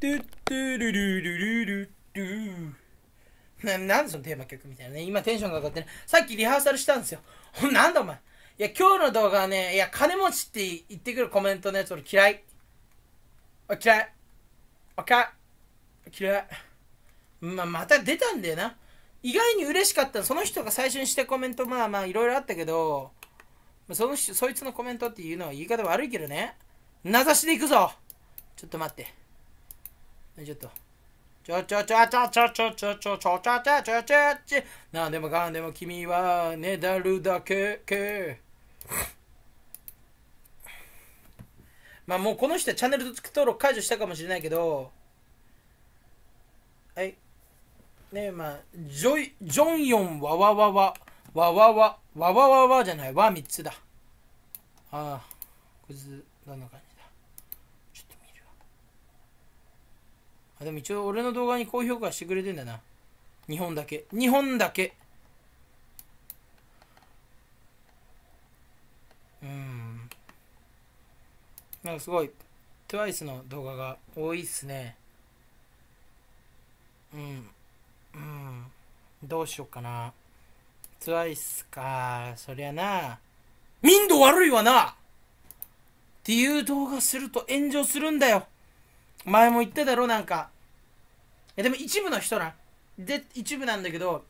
ドゥッゥルルルルルななんでそのテーマ曲みたいなね今テンションが上がってねさっきリハーサルしたんですよ なんだお前いや今日の動画はねいや金持ちって言ってくるコメントのやつ俺嫌い嫌いおか嫌いまあ、また出たんだよな意外に嬉しかったその人が最初にしてコメントまあまあいろいろあったけどそのそいつのコメントっていうのは言い方悪いけどね名指しでいくぞちょっと待っていちょっとちょちょちょちょちょちょちょちょちょちょちょちょちょちょなんでもかんでも君はねだるだけまあもうこの人はチャンネル登録解除したかもしれないけどはいねまあジョイジョンヨンわわわわわわわわわわわじゃないわ3つだああこいつなのかあでも一応俺の動画に高評価してくれてんだな日本だけ日本だけうんなんかすごい TWICE の動画が多いっすねうんうんどうしよっかな TWICE かそりゃな民度悪いわなっていう動画すると炎上するんだよ前も言っただろなんかいやでも一部の人なで一部なんだけど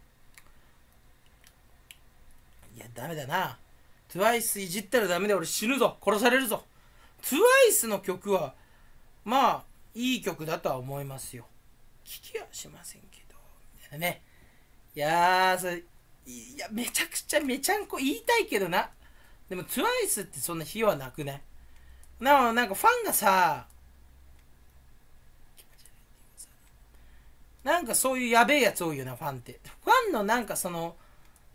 いやダメだな TWICE いじったらダメだ俺死ぬぞ殺されるぞ TWICE の曲はまあいい曲だとは思いますよ聞きはしませんけどみたいなねいやーそれいやめちゃくちゃめちゃんこ言いたいけどなでも TWICE ってそんな日はなくねななんかファンがさなんかそういうやべえやつ多いよな、ファンって。ファンのなんかその、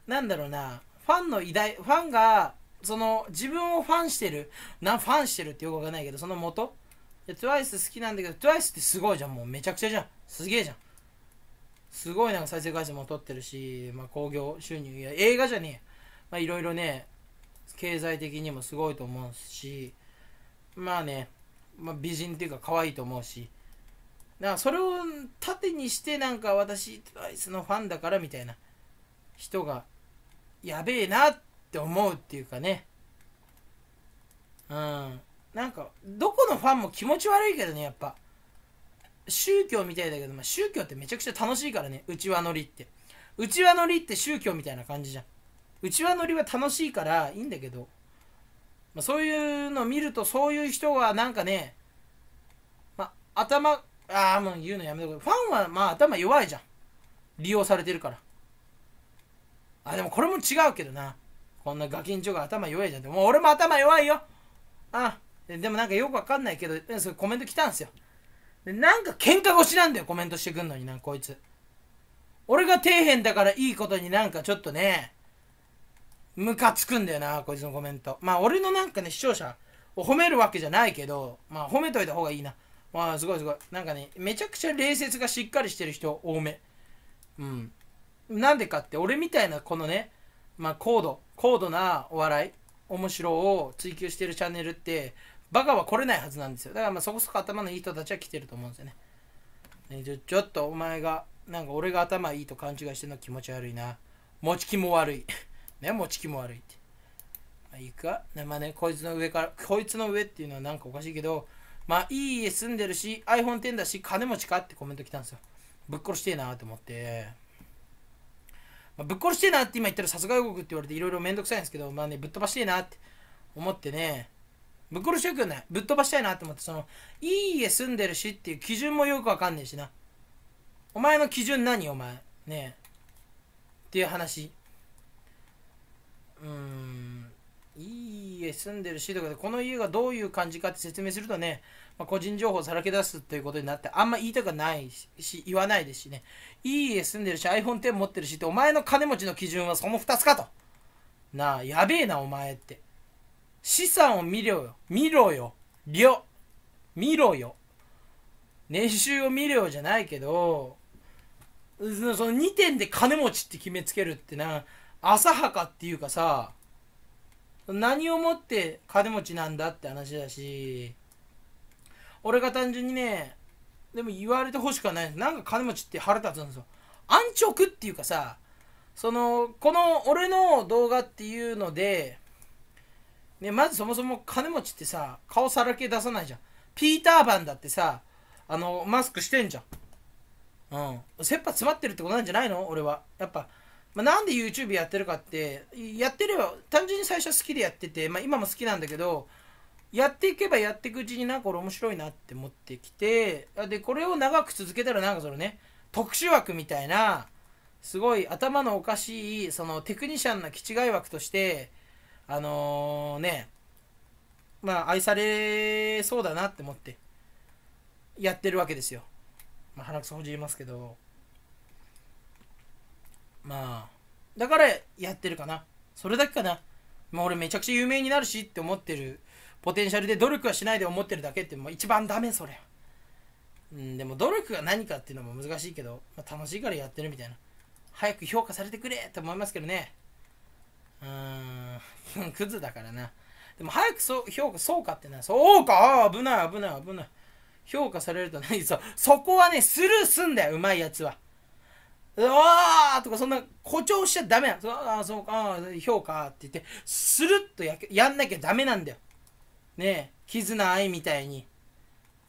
なんだろうな、ファンの偉大、ファンが、その、自分をファンしてる、な、ファンしてるってよくわかんないけど、その元 ?TWICE 好きなんだけど、TWICE ってすごいじゃん、もうめちゃくちゃじゃん。すげえじゃん。すごいなんか再生回数も取ってるし、まあ興行収入、や、映画じゃねえ。まいろいろね、経済的にもすごいと思うし、まあね、まあ、美人っていうか可愛いと思うし、だからそれを盾にしてなんか私アイスのファンだからみたいな人がやべえなって思うっていうかねうんなんかどこのファンも気持ち悪いけどねやっぱ宗教みたいだけど、まあ、宗教ってめちゃくちゃ楽しいからねうちわ乗りってうちわ乗りって宗教みたいな感じじゃんうちわ乗りは楽しいからいいんだけど、まあ、そういうの見るとそういう人がなんかね、まあ、頭ああ、もう言うのやめてくれ。ファンはまあ頭弱いじゃん。利用されてるから。あ、でもこれも違うけどな。こんなガキンチョが頭弱いじゃん。でも俺も頭弱いよ。ああでもなんかよくわかんないけど、それコメント来たんすよ。で、なんか喧嘩腰なんだよ、コメントしてくんのにな、こいつ。俺が底辺だからいいことになんかちょっとね、ムカつくんだよな、こいつのコメント。まあ俺のなんかね、視聴者を褒めるわけじゃないけど、まあ褒めといた方がいいな。わあすごいすごいなんかねめちゃくちゃ礼節がしっかりしてる人多めうんなんでかって俺みたいなこのねまあ高度高度なお笑い面白を追求してるチャンネルってバカは来れないはずなんですよだからまあそこそこ頭のいい人たちは来てると思うんですよねねちょちょっとお前がなんか俺が頭いいと勘違いしてるの気持ち悪いな持ち気も悪い ね持ち気も悪いって、まあ、いいか、ね、まあねこいつの上からこいつの上っていうのはなんかおかしいけどまあ、いい家住んでるし、iPhone 0だし、金持ちかってコメント来たんですよ。ぶっ殺してえなと思って。まあ、ぶっ殺してえなって今言ったら殺害予告って言われていろいろめんどくさいんですけど、まあね、ぶっ飛ばしてえなって思ってね、ぶっ殺してよくないぶっ飛ばしたいなと思って、その、いい家住んでるしっていう基準もよくわかんねえしな。お前の基準何お前。ねっていう話。うーん。家住んでるしとかでこの家がどういう感じかって説明するとね、まあ、個人情報をさらけ出すということになってあんま言いたくないし言わないですしねいい家住んでるし iPhone10 持ってるしってお前の金持ちの基準はその2つかとなあやべえなお前って資産を見ろよ見ろよりょ見ろよ年収を見ろよじゃないけどその2点で金持ちって決めつけるってな浅はかっていうかさ何をもって金持ちなんだって話だし俺が単純にねでも言われてほしくはないなんか金持ちって腹立つんですよ安直っていうかさそのこの俺の動画っていうので、ね、まずそもそも金持ちってさ顔さらけ出さないじゃんピーター・バンだってさあのマスクしてんじゃんうん切羽詰まってるってことなんじゃないの俺はやっぱまあ、なんで YouTube やってるかってやってれば単純に最初は好きでやってて、まあ、今も好きなんだけどやっていけばやっていくうちになんか面白いなって思ってきてでこれを長く続けたらなんかそのね特殊枠みたいなすごい頭のおかしいそのテクニシャンな気違い枠としてあのー、ねまあ愛されそうだなって思ってやってるわけですよ。まあ、鼻くそほじりますけど。まあ、だからやってるかな。それだけかな。もう俺めちゃくちゃ有名になるしって思ってる。ポテンシャルで努力はしないで思ってるだけって、もう一番ダメ、それ。うん、でも努力が何かっていうのも難しいけど、まあ、楽しいからやってるみたいな。早く評価されてくれって思いますけどね。うーん、クズだからな。でも早くそ評価、そうかってな、そうか危ない危ない危ない。評価されると何そ、そこはね、スルーすんだよ、うまいやつは。あーとかそんな誇張しちゃダメなそああ、そうか、評価って言って、スルッとややんなきゃダメなんだよ。ねえ、絆愛みたいに。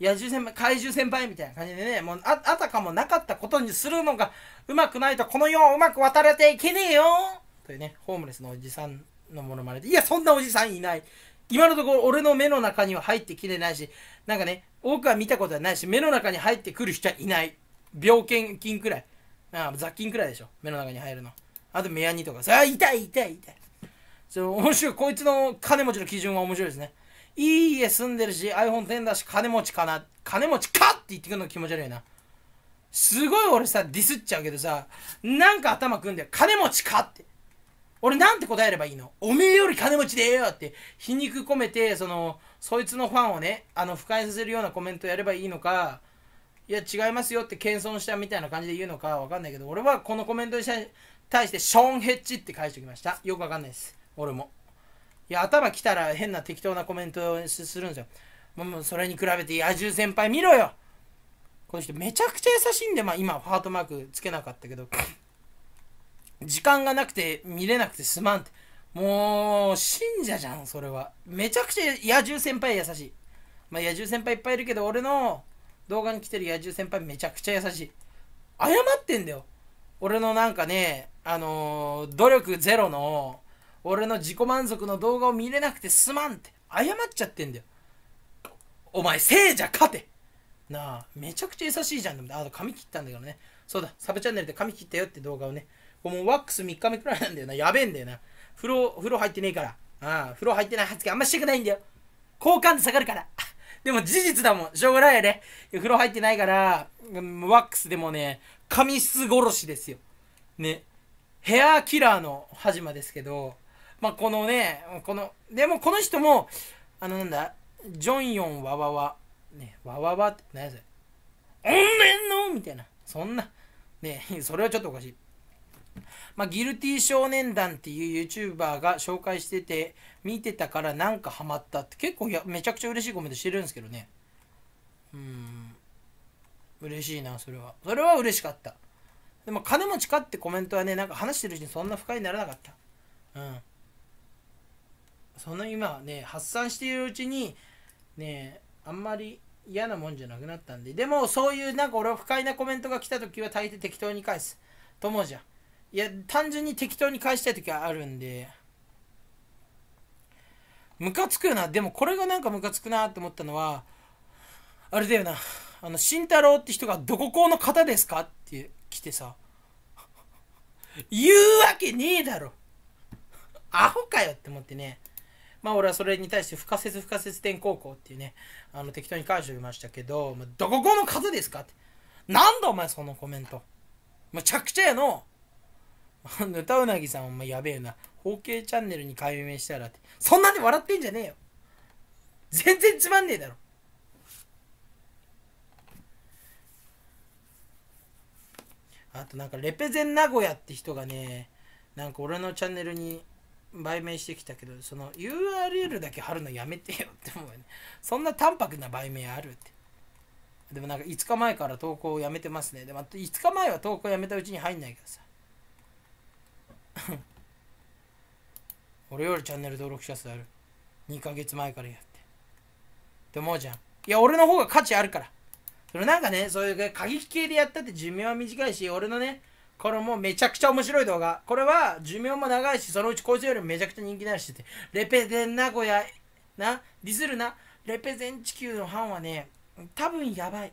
野獣先輩、怪獣先輩みたいな感じでね、もうあ、あたかもなかったことにするのがうまくないとこの世をうまく渡れていけねえよというね、ホームレスのおじさんのものまねで、いや、そんなおじさんいない。今のところ俺の目の中には入ってきてないし、なんかね、多くは見たことはないし、目の中に入ってくる人はいない。病原菌くらい。ああ雑菌くらいでしょ目の中に入るのあと目やにとかさあ痛い痛い痛いそう面白いこいつの金持ちの基準は面白いですねいい家住んでるし iPhone 1 0だし金持ちかな金持ちかって言ってくるの気持ち悪いなすごい俺さディスっちゃうけどさなんか頭くんで金持ちかって俺なんて答えればいいのおめえより金持ちでええよって皮肉込めてそのそいつのファンをねあの不快させるようなコメントやればいいのかいや違いますよって謙遜したみたいな感じで言うのかわかんないけど俺はこのコメントに対してショーン・ヘッジって返しておきましたよくわかんないです俺もいや頭きたら変な適当なコメントをするんですよもうそれに比べて野獣先輩見ろよこの人めちゃくちゃ優しいんで、まあ、今ハートマークつけなかったけど時間がなくて見れなくてすまんってもう信者じゃんそれはめちゃくちゃ野獣先輩優しいまあ野獣先輩いっぱいいるけど俺の動画に来てる野獣先輩めちゃくちゃ優しい。謝ってんだよ。俺のなんかね、あのー、努力ゼロの、俺の自己満足の動画を見れなくてすまんって、謝っちゃってんだよ。お前、せいじゃ勝てなあ、めちゃくちゃ優しいじゃん。でも、あと髪切ったんだけどね。そうだ、サブチャンネルで髪切ったよって動画をね。もうワックス3日目くらいなんだよな。やべえんだよな。風呂、風呂入ってねえから。ああ、風呂入ってない発言あんましたくないんだよ。好感度下がるから。でも事実だもん。しょうがないやで、ね。風呂入ってないから、ワックスでもね、髪質殺しですよ。ね。ヘアキラーの始まですけど、まあ、このね、この、でもこの人も、あのなんだ、ジョンヨンわわわ、ね、わわわって、何やそれ。おんねんのみたいな。そんな。ね、それはちょっとおかしい。まあ、ギルティ少年団っていう YouTuber が紹介してて、見てたからなんかハマったって、結構やめちゃくちゃ嬉しいコメントしてるんですけどね。うん。嬉しいな、それは。それは嬉しかった。でも、金持ちかってコメントはね、なんか話してるうちにそんな不快にならなかった。うん。その今はね、発散しているうちに、ね、あんまり嫌なもんじゃなくなったんで、でも、そういうなんか俺は不快なコメントが来た時は大抵適当に返す。と思うじゃん。いや、単純に適当に返したい時はあるんで。ムカつくよな。でもこれがなんかムカつくなって思ったのは、あれだよな。あの、慎太郎って人がどこ校の方ですかって来てさ、言うわけねえだろ。アホかよって思ってね。まあ俺はそれに対して不可説不可説点高校っていうね、あの適当に返しておりましたけど、どこ校の方ですかって。なんだお前そのコメント。むちゃくちゃやの。あ の歌うなぎさんお前やべえな包茎チャンネルに改名したらってそんなんで笑ってんじゃねえよ全然つまんねえだろあとなんかレペゼン名古屋って人がねなんか俺のチャンネルに売名してきたけどその URL だけ貼るのやめてよって思うよねそんな淡白な売名あるってでもなんか5日前から投稿をやめてますねでも5日前は投稿やめたうちに入んないからさ 俺よりチャンネル登録者数ある2ヶ月前からやってって思うじゃんいや俺の方が価値あるからそれなんかねそういう過激系でやったって寿命は短いし俺のねこれもうめちゃくちゃ面白い動画これは寿命も長いしそのうちこいつよりもめちゃくちゃ人気なしってレペゼン名古屋なディスるなレペゼン地球の班はね多分やばい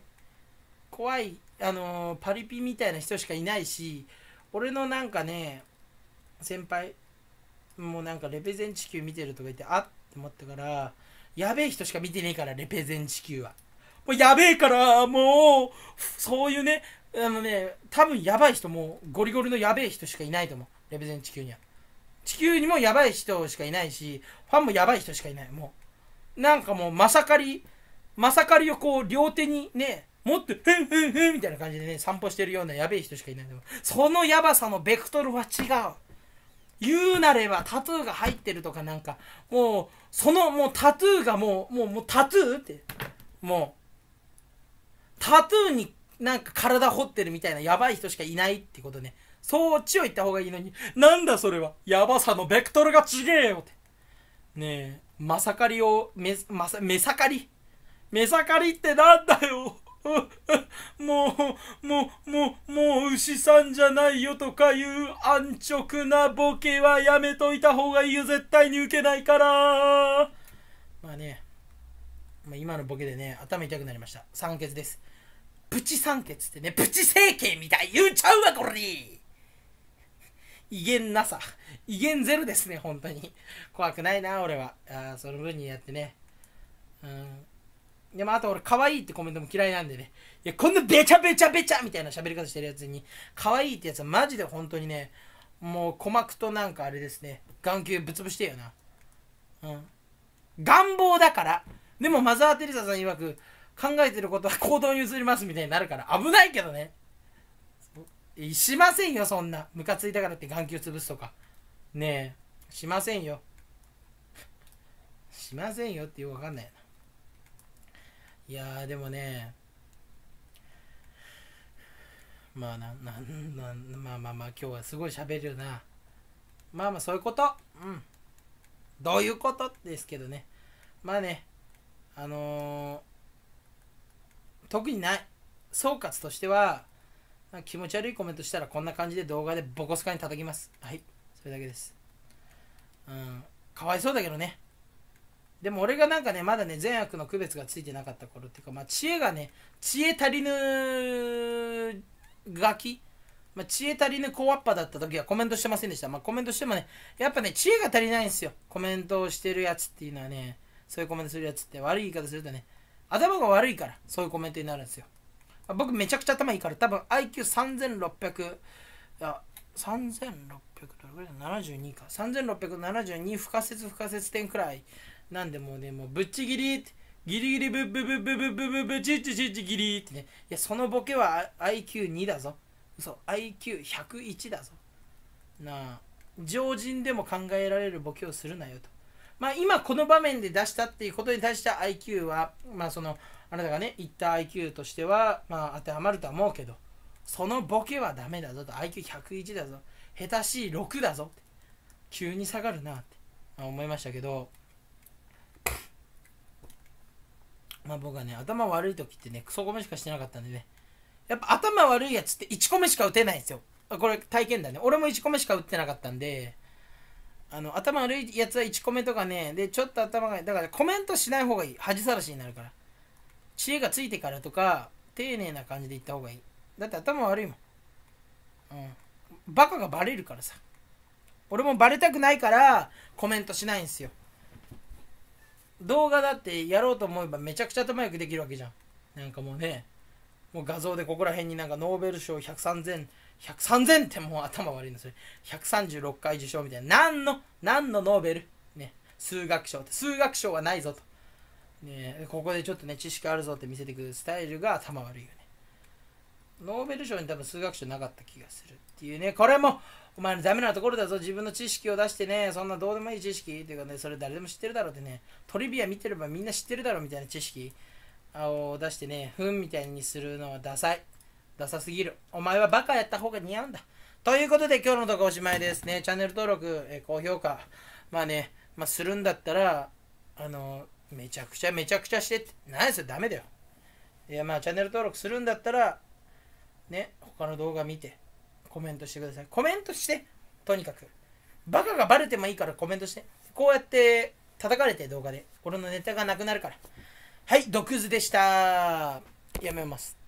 怖いあのー、パリピみたいな人しかいないし俺のなんかね先輩もうなんかレペゼン地球見てるとか言ってあっって思ったからやべえ人しか見てねえからレペゼン地球はもうやべえからもうそういうねあのね多分やばい人もゴリゴリのやべえ人しかいないと思うレペゼン地球には地球にもやばい人しかいないしファンもやばい人しかいないもうなんかもうまさかりまさかりをこう両手にね持ってふんふんふんみたいな感じでね散歩してるようなやべえ人しかいないでもそのやばさのベクトルは違う言うなればタトゥーが入ってるとかなんかもうそのもうタトゥーがもうもうもうタトゥーってもうタトゥーになんか体掘ってるみたいなやばい人しかいないってことねそっちを言った方がいいのになんだそれはやばさのベクトルがちげえよってねえまさかりをめまさめさかりめさかりってなんだよ もう、もう、もう、もう牛さんじゃないよとかいう安直なボケはやめといた方がいいよ。絶対に受けないから。まあね、まあ、今のボケでね、頭痛くなりました。酸欠です。プチ酸欠ってね、プチ整形みたい言うちゃうわ、これ威厳なさ。威厳ゼロですね、本当に。怖くないな、俺は。あその分にやってね。うんでもあと俺可愛いってコメントも嫌いなんでね。いや、こんなべちゃべちゃべちゃみたいな喋り方してるやつに、可愛いってやつはマジで本当にね、もう鼓膜となんかあれですね、眼球ぶつぶしてよな。うん。願望だから。でもマザー・テレサさん曰く、考えてることは 行動に移りますみたいになるから危ないけどね。しませんよ、そんな。ムカついたからって眼球潰すとか。ねえ、しませんよ。しませんよってよくわかんないな。いやでもねまあなななまあまあまあ今日はすごい喋るなまあまあそういうことうんどういうことですけどねまあねあのー、特にない総括としては気持ち悪いコメントしたらこんな感じで動画でボコスカに叩きますはいそれだけですうんかわいそうだけどねでも俺がなんかね、まだね、善悪の区別がついてなかった頃っていうか、まあ、知恵がね、知恵足りぬガキまあ、知恵足りぬ小わっぱだった時はコメントしてませんでした。まあ、コメントしてもね、やっぱね、知恵が足りないんですよ。コメントをしてるやつっていうのはね、そういうコメントするやつって悪い言い方するとね、頭が悪いから、そういうコメントになるんですよ。まあ、僕めちゃくちゃ頭いいから、多分 IQ3600、あ、3600、どれぐらい ?72 か。3672不可説不可説点くらいなんでもうね、もうぶっちぎりって、ギリギリブブブブブブブブチッチチッチギリってね。いや、そのボケは IQ2 だぞ。嘘、IQ101 だぞ。なあ、常人でも考えられるボケをするなよと。まあ今この場面で出したっていうことに対して IQ は、まあその、あなたがね、言った IQ としては、まあ当てはまるとは思うけど、そのボケはダメだぞと、IQ101 だぞ。下手しい6だぞ急に下がるなって思いましたけど、まあ僕はね、頭悪い時ってね、クソコメしかしてなかったんでね。やっぱ頭悪いやつって1個目しか打てないんですよ。これ体験だね。俺も1個目しか打ってなかったんで、あの、頭悪いやつは1個目とかね、で、ちょっと頭が、だからコメントしない方がいい。恥さらしになるから。知恵がついてからとか、丁寧な感じで言った方がいい。だって頭悪いもん。うん。バカがバレるからさ。俺もバレたくないから、コメントしないんですよ。動画だってやろうと思えばめちゃくちゃ頭よくできるわけじゃん。なんかもうね、もう画像でここら辺になんかノーベル賞100、3000、100、3000ってもう頭悪いのそれ。136回受賞みたいな。何の、何のノーベルね、数学賞って。数学賞はないぞと。ねここでちょっとね、知識あるぞって見せてくるスタイルが頭悪いよね。ノーベル賞に多分数学賞なかった気がするっていうね、これも、お前のダメなところだぞ、自分の知識を出してね、そんなどうでもいい知識っていうかね、それ誰でも知ってるだろうってね、トリビア見てればみんな知ってるだろうみたいな知識を出してね、ふんみたいにするのはダサい。ダサすぎる。お前はバカやった方が似合うんだ。ということで今日のとこおしまいですね。チャンネル登録、え高評価、まあね、まあ、するんだったら、あの、めちゃくちゃめちゃくちゃしてって、何ですダメだよ。いやまあチャンネル登録するんだったら、ね、他の動画見て、コメントしてください。コメントして、とにかく。バカがバレてもいいからコメントして。こうやって叩かれて動画で。俺のネタがなくなるから。はい、毒図でした。やめます。